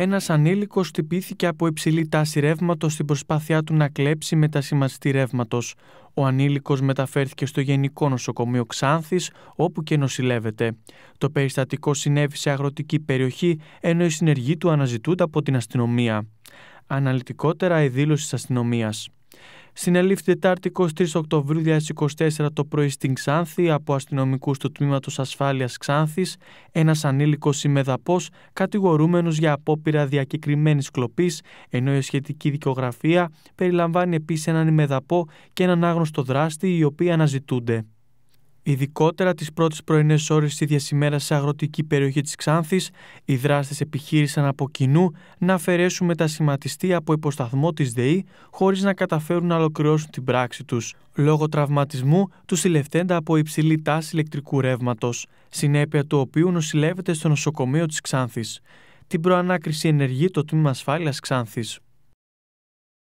Ένας ανήλικος χτυπήθηκε από υψηλή τάση ρεύματος στην προσπάθειά του να κλέψει μετασημαστή ρεύματος. Ο ανήλικος μεταφέρθηκε στο Γενικό Νοσοκομείο Ξάνθης, όπου και νοσηλεύεται. Το περιστατικό συνέβη σε αγροτική περιοχή, ενώ οι συνεργοί του αναζητούνται από την αστυνομία. Αναλυτικότερα η δήλωση της αστυνομίας συνελήφθη Τετάρτη 23 Οκτωβρίου 2024 το πρωί στην Ξάνθη από αστυνομικού του Τμήματος Ασφάλειας Ξάνθης, ένας ανήλικος ημεδαπό κατηγορούμενος για απόπειρα διακεκριμένης κλοπής, ενώ η σχετική δικογραφία περιλαμβάνει επίσης έναν ημεδαπό και έναν άγνωστο δράστη οι οποίοι αναζητούνται. Ειδικότερα τις πρώτες πρωινές ώρες της ίδια ημέρα σε αγροτική περιοχή της Ξάνθης, οι δράστες επιχείρησαν από κοινού να αφαιρέσουν μετασχηματιστή από υποσταθμό της ΔΕΗ, χωρίς να καταφέρουν να ολοκληρώσουν την πράξη τους. Λόγω τραυματισμού, τους συλλευτέντα από υψηλή τάση ηλεκτρικού ρεύματος, συνέπεια του οποίου νοσηλεύεται στο νοσοκομείο της Ξάνθης. Την προανάκριση ενεργεί το τμήμα ασφάλειας Ξάνθης.